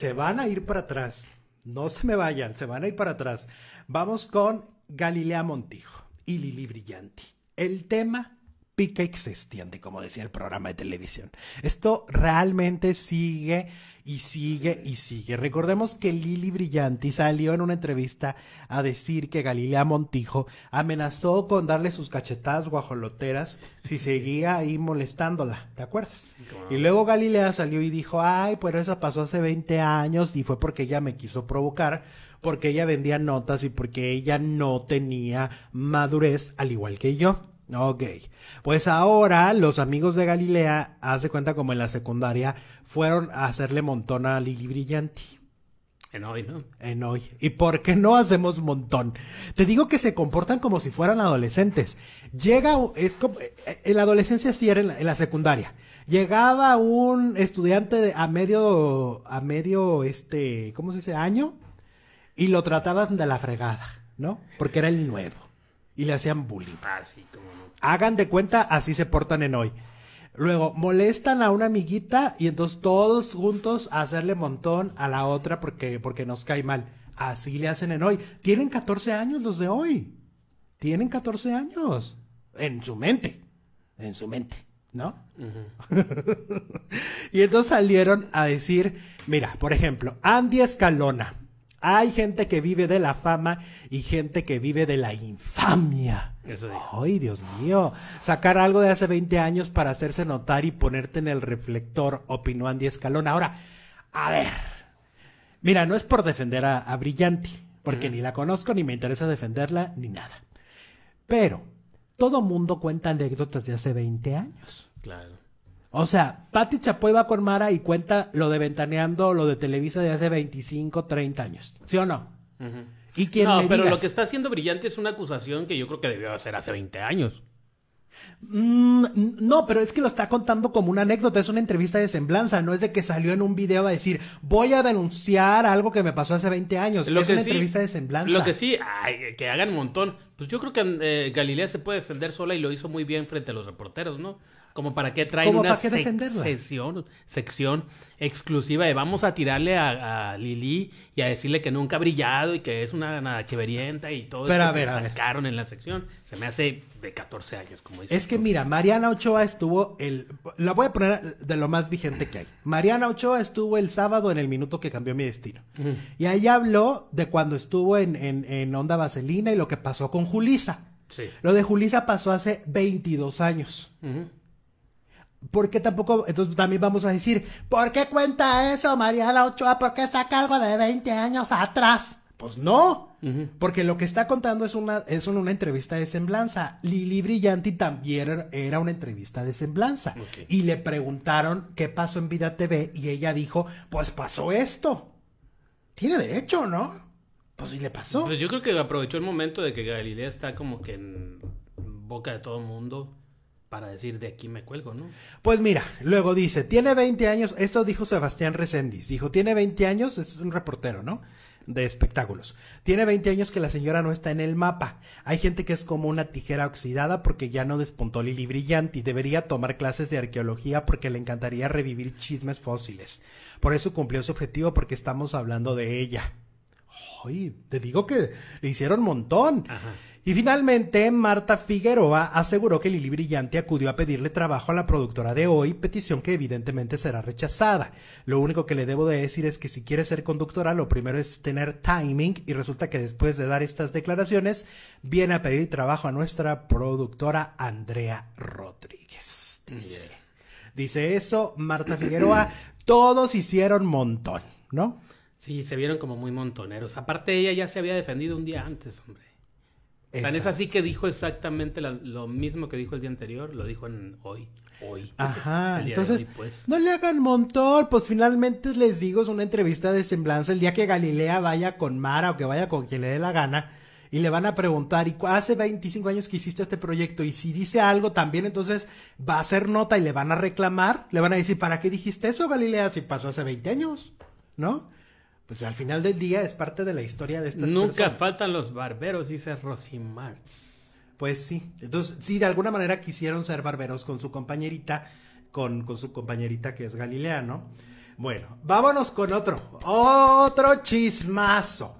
Se van a ir para atrás. No se me vayan, se van a ir para atrás. Vamos con Galilea Montijo y Lili Brillanti. El tema pica y se extiende, como decía el programa de televisión. Esto realmente sigue y sigue y sigue. Recordemos que Lili Brillanti salió en una entrevista a decir que Galilea Montijo amenazó con darle sus cachetadas guajoloteras si seguía ahí molestándola, ¿te acuerdas? Y luego Galilea salió y dijo, ay, pero eso pasó hace 20 años y fue porque ella me quiso provocar, porque ella vendía notas y porque ella no tenía madurez al igual que yo. Ok. Pues ahora los amigos de Galilea, hace cuenta como en la secundaria, fueron a hacerle montón a Lili Brillanti. En hoy, ¿no? En hoy. ¿Y por qué no hacemos montón? Te digo que se comportan como si fueran adolescentes. Llega, es como, eh, eh, en la adolescencia sí era en la, secundaria. Llegaba un estudiante a medio, a medio, este, ¿cómo se dice? Año. Y lo trataban de la fregada, ¿no? Porque era el nuevo y le hacían bullying. Ah, no. Hagan de cuenta, así se portan en hoy. Luego, molestan a una amiguita y entonces todos juntos hacerle montón a la otra porque, porque nos cae mal. Así le hacen en hoy. Tienen 14 años los de hoy. Tienen 14 años. En su mente. En su mente. ¿No? y entonces salieron a decir, mira, por ejemplo, Andy Escalona hay gente que vive de la fama y gente que vive de la infamia. Eso dijo. Ay, Dios mío. Sacar algo de hace 20 años para hacerse notar y ponerte en el reflector, opinó Andy Escalón. Ahora, a ver. Mira, no es por defender a, Brillanti, porque ni la conozco, ni me interesa defenderla, ni nada. Pero todo mundo cuenta anécdotas de hace 20 años. Claro. O sea, Pati Chapoy va con Mara y cuenta lo de Ventaneando, lo de Televisa de hace 25, 30 años. ¿Sí o no? ¿Y no, pero lo que está haciendo brillante es una acusación que yo creo que debió hacer hace 20 años. Mm, no, pero es que lo está contando como una anécdota, es una entrevista de semblanza, no es de que salió en un video a decir, voy a denunciar algo que me pasó hace 20 años. es una entrevista de semblanza. Lo que sí, que hagan un montón. Pues yo creo que eh, Galilea se puede defender sola y lo hizo muy bien frente a los reporteros, ¿no? Como para qué traen una sección, sección exclusiva de vamos a tirarle a, Lili y a decirle que nunca ha brillado y que es una nada cheverienta y todo Pero a ver, que sacaron en la sección. Se me hace de 14 años, como dice. Es que mira, Mariana Ochoa estuvo el... La voy a poner de lo más vigente que hay. Mariana Ochoa estuvo el sábado en el minuto que cambió mi destino. Y ahí habló de cuando estuvo en, en, Onda Vaselina y lo que pasó con Julisa. Sí. Lo de Julisa pasó hace 22 años qué tampoco, entonces también vamos a decir, ¿por qué cuenta eso Mariana Ochoa? ¿Por qué saca algo de 20 años atrás? Pues no, porque lo que está contando es una, es una entrevista de semblanza. Lili Brillanti también er, era una entrevista de semblanza. Y le preguntaron qué pasó en Vida TV y ella dijo, pues pasó esto. Tiene derecho, ¿no? Pues sí le pasó. Pues yo creo que aprovechó el momento de que Galilea está como que en boca de todo el mundo para decir de aquí me cuelgo, ¿no? Pues mira, luego dice, tiene 20 años, esto dijo Sebastián Reséndiz, dijo, tiene 20 años, es un reportero, ¿no? De espectáculos. Tiene 20 años que la señora no está en el mapa. Hay gente que es como una tijera oxidada porque ya no despuntó Lili y Debería tomar clases de arqueología porque le encantaría revivir chismes fósiles. Por eso cumplió su objetivo porque estamos hablando de ella. ¡Ay! Te digo que le hicieron montón. Ajá. Y finalmente, Marta Figueroa aseguró que Lili Brillante acudió a pedirle trabajo a la productora de hoy, petición que evidentemente será rechazada. Lo único que le debo de decir es que si quiere ser conductora, lo primero es tener timing y resulta que después de dar estas declaraciones, viene a pedir trabajo a nuestra productora Andrea Rodríguez. Dice, dice eso, Marta Figueroa, todos hicieron montón, ¿no? Sí, se vieron como muy montoneros. Aparte ella ya se había defendido un día antes, hombre es así que dijo exactamente lo mismo que dijo el día anterior, lo dijo en hoy. Hoy. Ajá. entonces, pues. no le hagan montón, pues finalmente les digo, es una entrevista de semblanza. El día que Galilea vaya con Mara o que vaya con quien le dé la gana, y le van a preguntar, y hace 25 años que hiciste este proyecto, y si dice algo también, entonces va a hacer nota y le van a reclamar, le van a decir, ¿para qué dijiste eso, Galilea? Si pasó hace 20 años, ¿no? pues al final del día es parte de la historia de estas Nunca faltan los barberos, dice Rosy Martz. Pues sí, entonces sí, de alguna manera quisieron ser barberos con su compañerita, con, con su compañerita que es Galilea, ¿no? Bueno, vámonos con otro, otro chismazo.